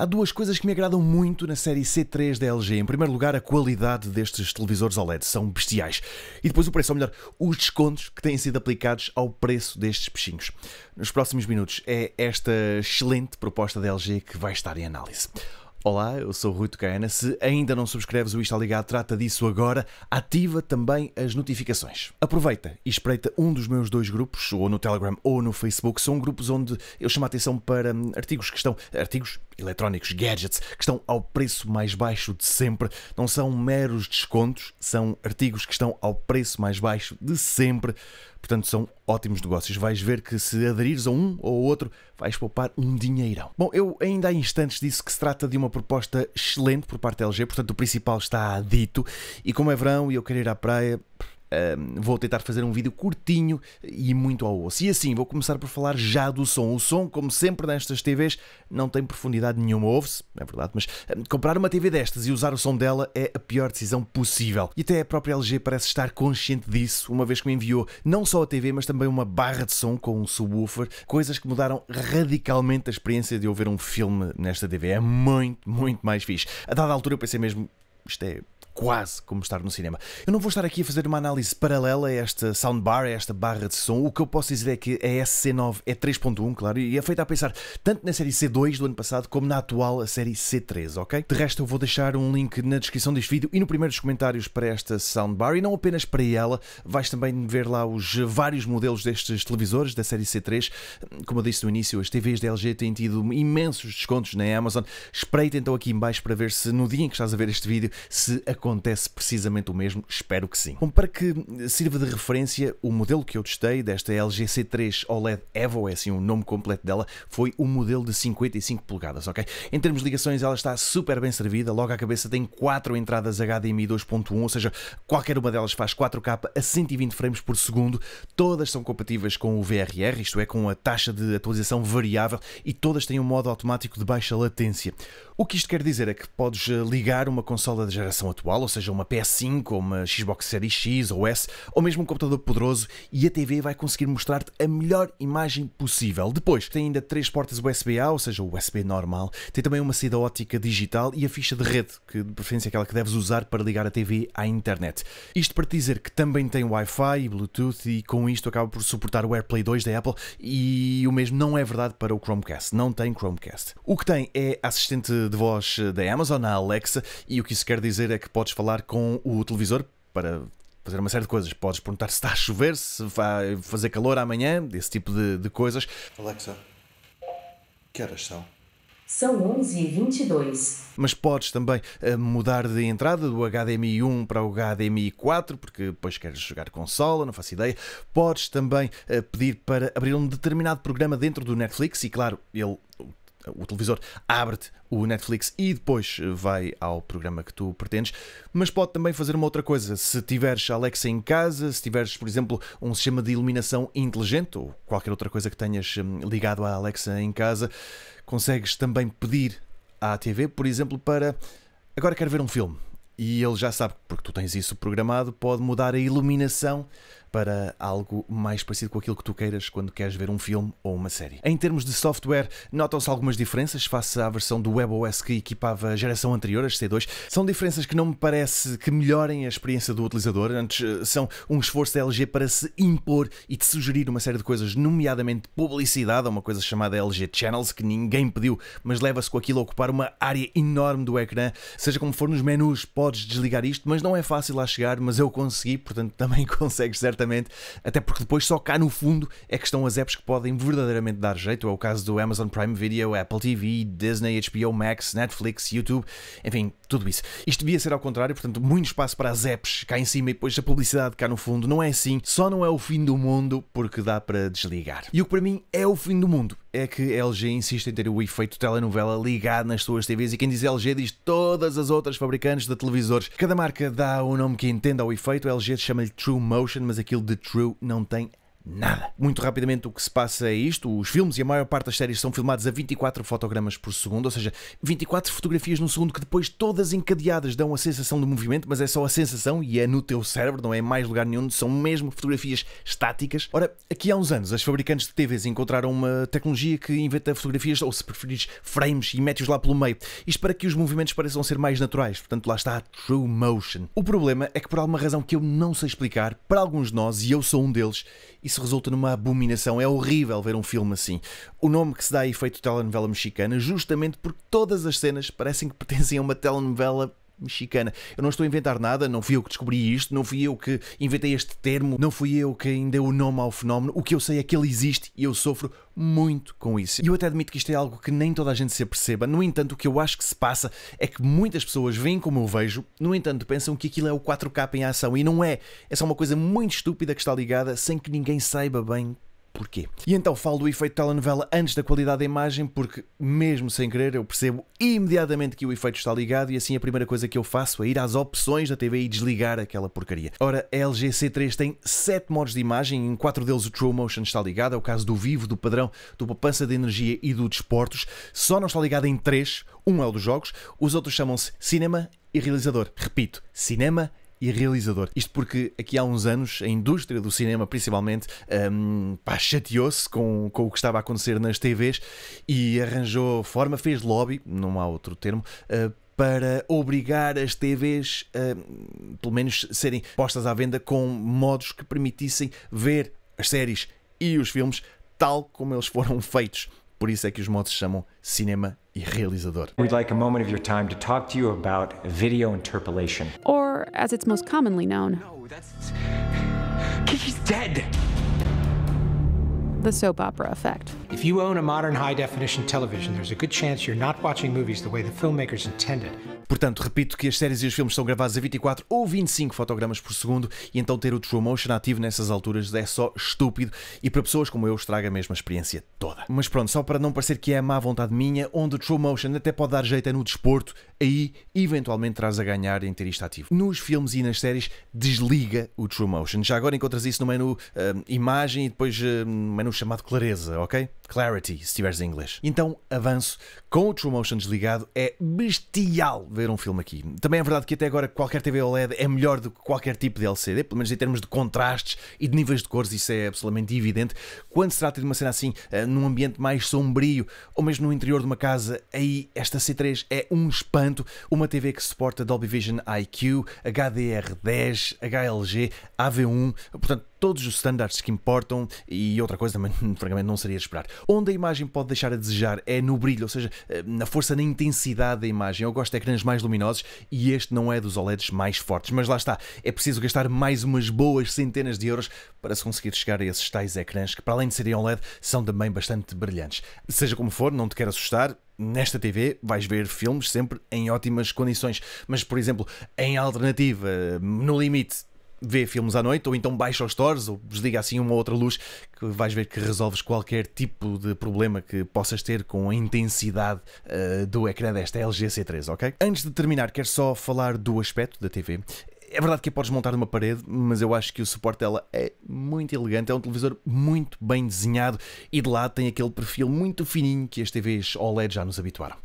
Há duas coisas que me agradam muito na série C3 da LG. Em primeiro lugar, a qualidade destes televisores OLED são bestiais. E depois o preço, ou melhor, os descontos que têm sido aplicados ao preço destes peixinhos. Nos próximos minutos é esta excelente proposta da LG que vai estar em análise. Olá, eu sou o Rui Tucana. Se ainda não subscreves o Isto Ligado, trata disso agora. Ativa também as notificações. Aproveita e espreita um dos meus dois grupos, ou no Telegram ou no Facebook. São grupos onde eu chamo a atenção para hum, artigos que estão. artigos eletrónicos, gadgets, que estão ao preço mais baixo de sempre. Não são meros descontos, são artigos que estão ao preço mais baixo de sempre. Portanto, são ótimos negócios. Vais ver que se aderires a um ou outro, vais poupar um dinheirão. Bom, eu ainda há instantes disse que se trata de uma proposta excelente por parte da LG, portanto, o principal está dito. E como é verão e eu quero ir à praia, vou tentar fazer um vídeo curtinho e muito ao osso. E assim, vou começar por falar já do som. O som, como sempre nestas TVs, não tem profundidade nenhuma, ouve-se, é verdade, mas comprar uma TV destas e usar o som dela é a pior decisão possível. E até a própria LG parece estar consciente disso, uma vez que me enviou não só a TV, mas também uma barra de som com um subwoofer, coisas que mudaram radicalmente a experiência de ouvir um filme nesta TV. É muito, muito mais fixe. A dada altura eu pensei mesmo, isto é quase como estar no cinema. Eu não vou estar aqui a fazer uma análise paralela a esta soundbar, a esta barra de som. O que eu posso dizer é que a SC9 é 3.1, claro, e é feita a pensar tanto na série C2 do ano passado como na atual a série C3, ok? De resto, eu vou deixar um link na descrição deste vídeo e no primeiro dos comentários para esta soundbar e não apenas para ela, vais também ver lá os vários modelos destes televisores da série C3. Como eu disse no início, as TVs da LG têm tido imensos descontos na Amazon. Espreita então aqui embaixo para ver se no dia em que estás a ver este vídeo se acontece acontece precisamente o mesmo? Espero que sim. Bom, para que sirva de referência, o modelo que eu testei desta LG C3 OLED Evo, é assim o nome completo dela, foi um modelo de 55 polegadas, ok? Em termos de ligações, ela está super bem servida, logo à cabeça tem 4 entradas HDMI 2.1, ou seja, qualquer uma delas faz 4K a 120 frames por segundo, todas são compatíveis com o VRR, isto é, com a taxa de atualização variável, e todas têm um modo automático de baixa latência. O que isto quer dizer é que podes eh, ligar uma consola da geração atual atual, ou seja, uma PS5 ou uma Xbox Series X ou S, ou mesmo um computador poderoso, e a TV vai conseguir mostrar-te a melhor imagem possível. Depois, tem ainda três portas USB-A, ou seja, USB normal, tem também uma saída ótica digital e a ficha de rede, que de preferência é aquela que deves usar para ligar a TV à internet. Isto para te dizer que também tem Wi-Fi e Bluetooth e com isto acaba por suportar o AirPlay 2 da Apple e o mesmo não é verdade para o Chromecast, não tem Chromecast. O que tem é assistente de voz eh, da Amazon, a Alexa, e o que isso quer dizer é que podes falar com o televisor para fazer uma série de coisas. Podes perguntar se está a chover, se vai fazer calor amanhã, esse tipo de, de coisas. Alexa, que horas são? São 11 e 22. Mas podes também eh, mudar de entrada do HDMI 1 para o HDMI 4, porque depois queres jogar consola, não faço ideia. Podes também eh, pedir para abrir um determinado programa dentro do Netflix e, claro, ele o televisor, abre-te o Netflix e depois eh, vai ao programa que tu pretendes. Mas pode também fazer uma outra coisa. Se tiveres Alexa em casa, se tiveres, por exemplo, um sistema de iluminação inteligente ou qualquer outra coisa que tenhas hum, ligado à Alexa em casa, consegues também pedir à TV, por exemplo, para agora quero ver um filme. E ele já sabe, porque tu tens isso programado, pode mudar a iluminação para algo mais parecido com aquilo que tu queiras quando queres ver um filme ou uma série. Em termos de software, notam-se algumas diferenças face à versão do WebOS que equipava a geração anterior, as C2. São diferenças que não me parece que melhorem a experiência do utilizador, antes eh, são um esforço da LG para se impor e te sugerir uma série de coisas, nomeadamente publicidade, uma coisa chamada LG Channels, que ninguém pediu, mas leva-se com aquilo a ocupar uma área enorme do ecrã. Seja como for, nos menus podes desligar isto, mas não é fácil lá chegar, mas eu consegui, portanto também consegues, certo? até porque depois só cá no fundo é que estão as apps que podem verdadeiramente dar jeito. É o caso do Amazon Prime Video, Apple TV, Disney, HBO Max, Netflix, YouTube, enfim, tudo isso. Isto devia ser ao contrário, portanto, muito espaço para as apps cá em cima e depois a publicidade cá no fundo. Não é assim, só não é o fim do mundo porque dá para desligar. E o que para mim é o fim do mundo é que a LG insiste em ter o efeito telenovela ligado nas suas TVs e quem diz LG diz todas as outras fabricantes de televisores. Cada marca dá o nome que entenda ao efeito, a LG chama-lhe True Motion, mas aquilo de True não tem nada. Muito rapidamente o que se passa é isto: os filmes e a maior parte das séries são filmados a 24 fotogramas por segundo, ou seja, 24 fotografias no segundo que depois todas encadeadas dão a sensação de movimento, mas é só a sensação e é no teu cérebro, não é mais lugar nenhum, são mesmo fotografias estáticas. Ora, aqui há uns anos as fabricantes de TVs encontraram uma tecnologia que inventa fotografias, ou se preferires, frames e mete-os lá pelo meio. Isto para que os movimentos pareçam ser mais naturais, portanto lá está a True Motion. O problema é que por alguma razão que eu não sei explicar, para alguns de nós, e eu sou um deles, isso resulta numa abominação. É horrível ver um filme assim. O nome que se dá a efeito telenovela mexicana, justamente porque todas as cenas parecem que pertencem a uma telenovela mexicana. Eu não estou a inventar nada, não fui eu que descobri isto, não fui eu que inventei este termo, não fui eu que ainda o nome ao fenómeno. O que eu sei é que ele existe e eu sofro muito com isso. E eu até admito que isto é algo que nem toda a gente se aperceba. No entanto, o que eu acho que se passa é que muitas pessoas veem como eu vejo, no entanto, pensam que aquilo é o 4K em ação e não é. É só uma coisa muito estúpida que está ligada sem que ninguém saiba bem porquê. E então falo do efeito telenovela antes da qualidade da imagem, porque mesmo sem querer eu percebo imediatamente que o efeito está ligado e assim a primeira coisa que eu faço é ir às opções da TV e desligar aquela porcaria. Ora, a LG C 3 tem 7 modos de imagem, em 4 deles o True Motion está ligado, é o caso do vivo, do padrão, do poupança de energia e do desportos, só não está ligado em 3, um é o dos jogos, os outros chamam-se cinema e realizador. Repito, cinema e e realizador. Isto porque aqui há uns anos a indústria do cinema, principalmente, um, chateou-se com, com o que estava a acontecer nas TVs e arranjou forma, fez lobby, não há outro termo, uh, para obrigar as TVs a, hum, pelo menos, serem postas à venda com modos que permitissem ver as séries e os filmes tal como eles foram feitos. Por isso é que os modos se chamam cinema e realizador. We'd like a moment of your time to talk to you about video interpolation. Or as it's most commonly known. No, that's. Kiki's dead! the soap opera effect. If you own a modern high definition television, there's a good chance you're not watching movies the way the filmmakers intended. Portanto, repito que as séries e os filmes são gravados a 24 ou 25 fotogramas por segundo e então ter o True Motion ativo nessas alturas é só estúpido e para pessoas como eu estraga a mesma experiência toda. Mas pronto, só para não parecer que é a má vontade minha, onde o True Motion até pode dar jeito é no desporto, aí eventualmente traz a ganhar em ter isto ativo. Nos filmes e nas séries desliga o True Motion. Já agora encontras isso no menu uh, imagem e depois uh, menu no chamado clareza, ok? Clarity, se tiveres em inglês. Então, avanço. Com o True Motion desligado, é bestial ver um filme aqui. Também é verdade que até agora qualquer TV OLED é melhor do que qualquer tipo de LCD, pelo menos em termos de contrastes e de níveis de cores, isso é absolutamente evidente. Quando se trata de uma cena assim, eh, num ambiente mais sombrio, ou mesmo no interior de uma casa, aí esta C3 é um espanto. Uma TV que suporta Dolby Vision IQ, HDR10, HLG, AV1, portanto, todos os standards que importam e outra coisa também, francamente, não seria de esperar. Onde a imagem pode deixar a desejar é no brilho, ou seja, eh, na força, na intensidade da imagem. Eu gosto de ecrãs mais luminosos e este não é dos OLEDs mais fortes, mas lá está, é preciso gastar mais umas boas centenas de euros para se conseguir chegar a esses tais ecrãs que, para além de serem OLED, são também bastante brilhantes. Seja como for, não te quero assustar, nesta TV vais ver filmes sempre em ótimas condições, mas por exemplo, em alternativa, no limite, vê filmes à noite ou então baixa os stores ou desliga assim uma outra luz que vais ver que resolves qualquer tipo de problema que possas ter com a intensidade uh, do ecrã desta LG C3, ok? Antes de terminar, quero só falar do aspecto da TV. É verdade que a podes montar numa parede, mas eu acho que o suporte dela é muito elegante. É um televisor muito bem desenhado e de lado tem aquele perfil muito fininho que as TVs OLED já nos habituaram.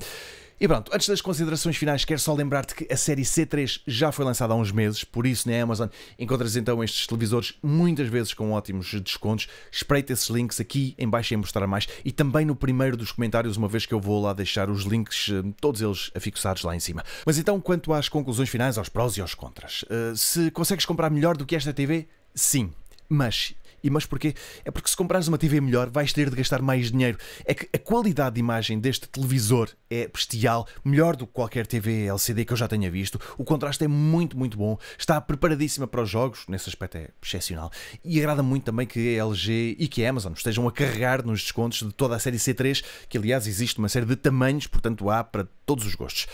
E pronto, antes das considerações finais, quero só lembrar-te que a série C3 já foi lançada há uns meses, por isso na né, Amazon encontras então estes televisores muitas vezes com ótimos descontos. Espreita esses links aqui em baixo em mostrar mais e também no primeiro dos comentários, uma vez que eu vou lá deixar os links, eh, todos eles afixados lá em cima. Mas então, quanto às conclusões finais, aos prós e aos contras, eh, se consegues comprar melhor do que esta TV, sim, mas e mas porquê? É porque se comprares uma TV melhor, vais ter de gastar mais dinheiro. É que a qualidade de imagem deste televisor é bestial, melhor do que qualquer TV LCD que eu já tenha visto. O contraste é muito, muito bom. Está preparadíssima para os jogos, nesse aspecto é excepcional. E agrada muito também que a LG e que a Amazon estejam a carregar nos descontos de toda a série C3, que aliás existe uma série de tamanhos, portanto há para todos os gostos.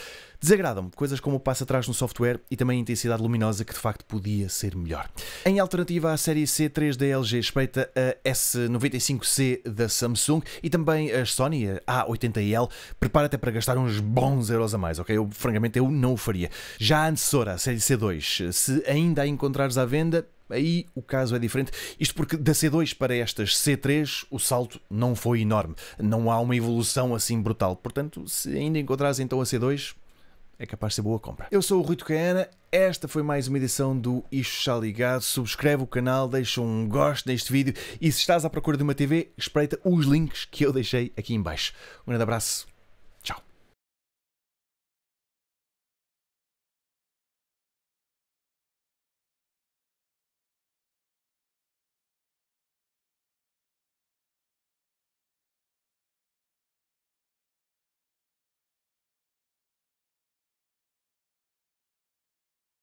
Desagradam-me coisas como o passo atrás no software e também a intensidade luminosa que de facto podia ser melhor. Em alternativa à série C3 da LG, respeita a S95C da Samsung e também a Sony a A80L, prepara até para gastar uns bons euros a mais, ok? Eu, francamente, eu não o faria. Já a antecessora, a série C2, se ainda a encontrares à venda, aí o caso é diferente. Isto porque da C2 para estas C3 o salto não foi enorme. Não há uma evolução assim brutal. Portanto, se ainda encontrares então a C2, é capaz de ser boa compra. Eu sou o Rui Tucaiana, esta foi mais uma edição do Isto Está Ligado. Subscreve o canal, deixa um gosto neste vídeo e se estás à procura de uma TV, espreita os links que eu deixei aqui em baixo. Um grande abraço